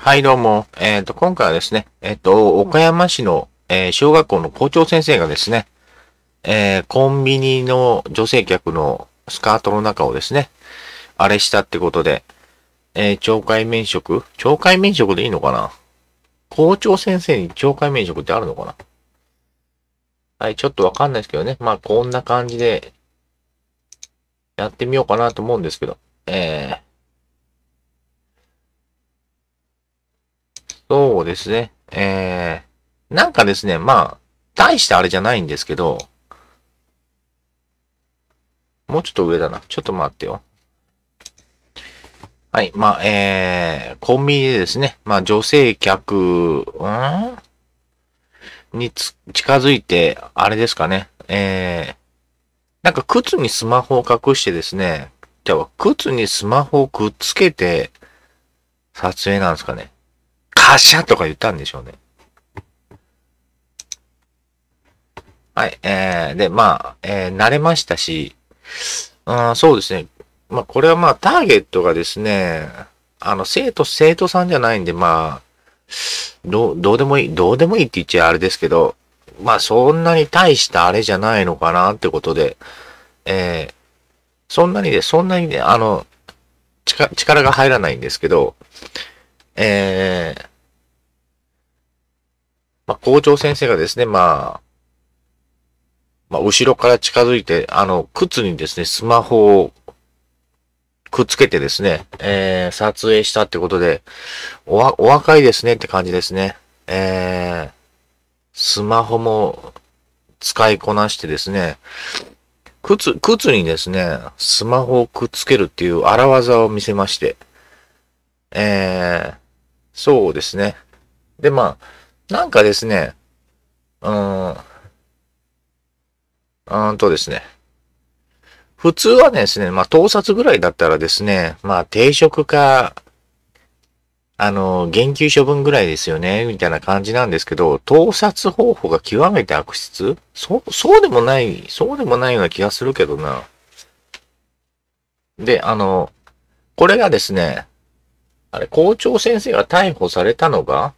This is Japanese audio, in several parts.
はい、どうも。えっ、ー、と、今回はですね、えっ、ー、と、岡山市の、えー、小学校の校長先生がですね、えコンビニの女性客のスカートの中をですね、あれしたってことで、え懲戒免職懲戒免職でいいのかな校長先生に懲戒免職ってあるのかなはい、ちょっとわかんないですけどね。まあ、こんな感じで、やってみようかなと思うんですけど、えー、そうですね。えー、なんかですね、まあ、大したあれじゃないんですけど、もうちょっと上だな。ちょっと待ってよ。はい。まあ、えー、コンビニでですね、まあ、女性客、うんにつ、近づいて、あれですかね。えー、なんか靴にスマホを隠してですね、じゃあ、靴にスマホをくっつけて、撮影なんですかね。発車とか言ったんでしょうね。はい、えー、で、まあ、えー、慣れましたし、うん、そうですね。まあ、これはまあ、ターゲットがですね、あの、生徒、生徒さんじゃないんで、まあ、どう、どうでもいい、どうでもいいって言っちゃあれですけど、まあ、そんなに大したあれじゃないのかなってことで、えー、そんなにね、そんなにね、あの、力が入らないんですけど、えー、まあ、校長先生がですね、まあ、まあ、後ろから近づいて、あの、靴にですね、スマホをくっつけてですね、えー、撮影したってことで、おお若いですねって感じですね。えー、スマホも使いこなしてですね、靴、靴にですね、スマホをくっつけるっていう荒技を見せまして、えー、そうですね。で、まあ、なんかですね、うーん、うーんとですね、普通はですね、まあ、盗撮ぐらいだったらですね、まあ、定職か、あの、減給処分ぐらいですよね、みたいな感じなんですけど、盗撮方法が極めて悪質そう、そうでもない、そうでもないような気がするけどな。で、あの、これがですね、あれ、校長先生が逮捕されたのが、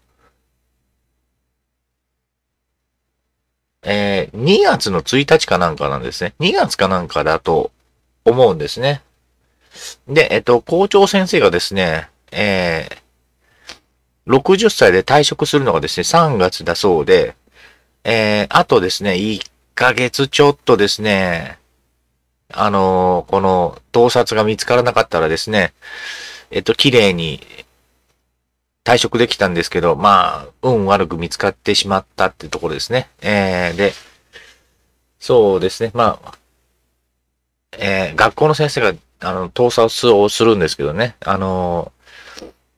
えー、2月の1日かなんかなんですね。2月かなんかだと思うんですね。で、えっと、校長先生がですね、えー、60歳で退職するのがですね、3月だそうで、えー、あとですね、1ヶ月ちょっとですね、あのー、この、盗撮が見つからなかったらですね、えっと、綺麗に退職できたんですけど、まあ、運悪く見つかってしまったってところですね。えー、で、そうですね、まあ、えー、学校の先生が、あの、盗撮をするんですけどね、あの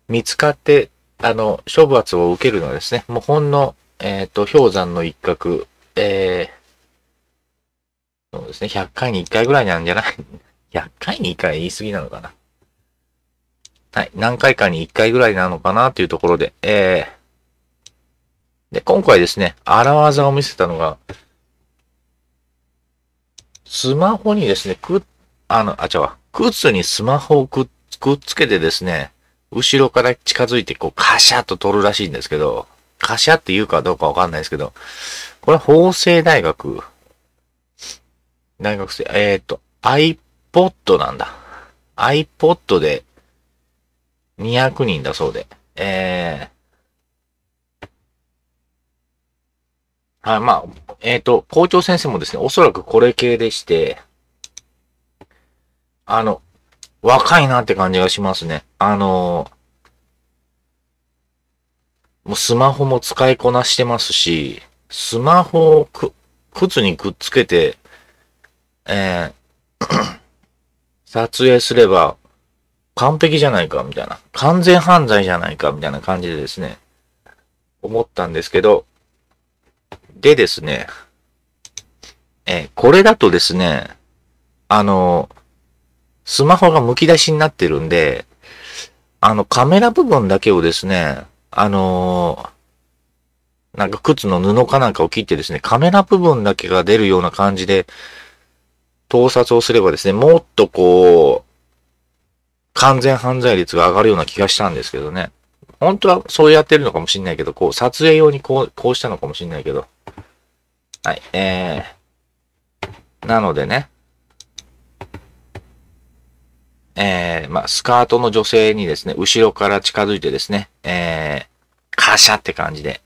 見つかって、あの、処罰を受けるのはですね、もうほんの、えっ、ー、と、氷山の一角、えー、そうですね、100回に1回ぐらいなんじゃない ?100 回に1回言い過ぎなのかなはい、何回かに1回ぐらいなのかなというところで、えー、で、今回ですね、荒技を見せたのが、スマホにですね、く、あの、あ、違う、靴にスマホをくっくっつけてですね、後ろから近づいてこうカシャッと撮るらしいんですけど、カシャって言うかどうかわかんないですけど、これは法政大学、大学生、えっ、ー、と、iPod なんだ。iPod で200人だそうで。えー、はい、まあ、えっ、ー、と、校長先生もですね、おそらくこれ系でして、あの、若いなって感じがしますね。あのー、もうスマホも使いこなしてますし、スマホをく、靴にくっつけて、えー 撮影すれば完璧じゃないか、みたいな。完全犯罪じゃないか、みたいな感じでですね、思ったんですけど、でですね、え、これだとですね、あの、スマホが剥き出しになってるんで、あの、カメラ部分だけをですね、あのー、なんか靴の布かなんかを切ってですね、カメラ部分だけが出るような感じで、盗撮をすればですね、もっとこう、完全犯罪率が上がるような気がしたんですけどね。本当はそうやってるのかもしんないけど、こう、撮影用にこう、こうしたのかもしんないけど。はい、えー、なのでね、えー、まあ、スカートの女性にですね、後ろから近づいてですね、えー、カシャって感じで、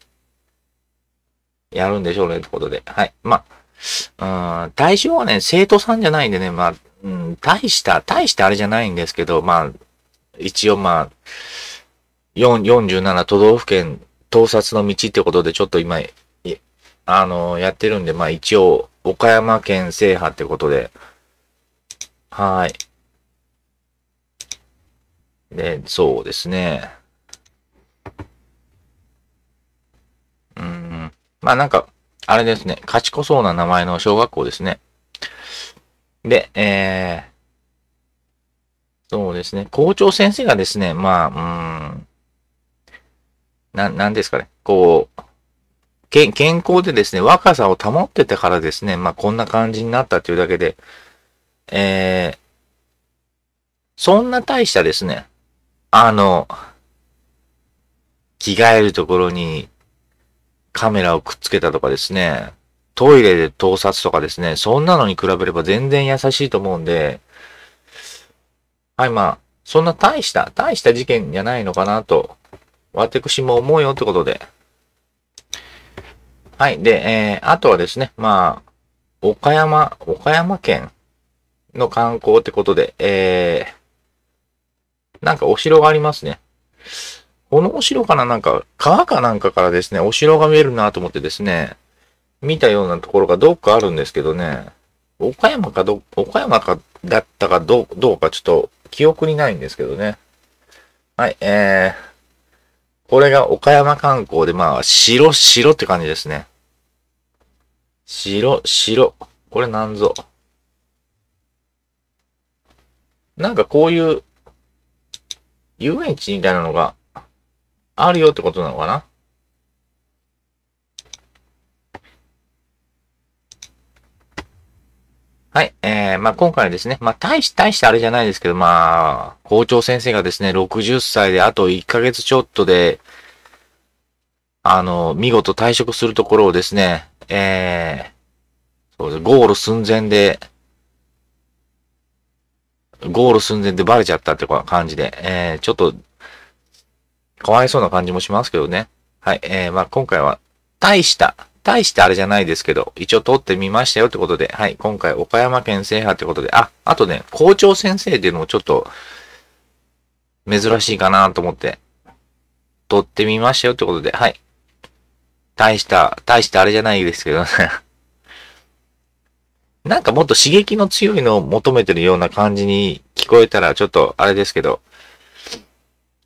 やるんでしょうねってことで。はい。まあ、うん、対象はね、生徒さんじゃないんでね、まあ、うん、大した、大したあれじゃないんですけど、まあ、一応まあ、47都道府県盗撮の道ってことで、ちょっと今、あの、やってるんで、まあ一応、岡山県制覇ってことで、はい。で、そうですね。うん。まあなんか、あれですね、ちこそうな名前の小学校ですね。で、えー、そうですね、校長先生がですね、まあ、うん、な、なんですかね、こう、健康でですね、若さを保っててからですね、まあ、こんな感じになったというだけで、えー、そんな大したですね、あの、着替えるところに、カメラをくっつけたとかですね、トイレで盗撮とかですね、そんなのに比べれば全然優しいと思うんで、はい、まあ、そんな大した、大した事件じゃないのかなと、私も思うよってことで。はい、で、えー、あとはですね、まあ、岡山、岡山県の観光ってことで、えー、なんかお城がありますね。このお城かななんか、川かなんかからですね、お城が見えるなと思ってですね、見たようなところがどっかあるんですけどね、岡山かど、岡山かだったかどどうかちょっと記憶にないんですけどね。はい、えー、これが岡山観光で、まあ、白、白って感じですね。白、白。これなんぞ。なんかこういう遊園地みたいなのがあるよってことなのかなはい。えー、まあ、今回ですね、まあ、大し、大してあれじゃないですけど、まあ、校長先生がですね、60歳であと1ヶ月ちょっとで、あの、見事退職するところをですね、えー、そうです。ゴール寸前で、ゴール寸前でバレちゃったって感じで、えー、ちょっとかわいそうな感じもしますけどね。はい。えー、まあ今回は、大した、大したあれじゃないですけど、一応通ってみましたよってことで、はい。今回岡山県制覇ってことで、あ、あとね、校長先生っていうのもちょっと、珍しいかなと思って、撮ってみましたよってことで、はい。大した、大したあれじゃないですけどねなんかもっと刺激の強いのを求めてるような感じに聞こえたらちょっとあれですけど、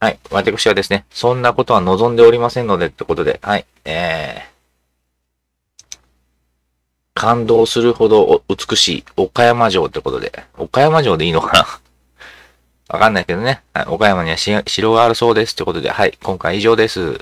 はい。私はですね、そんなことは望んでおりませんので、ってことで、はい。えー、感動するほど美しい岡山城ってことで、岡山城でいいのかな わかんないけどね、はい、岡山には城があるそうですってことで、はい。今回以上です。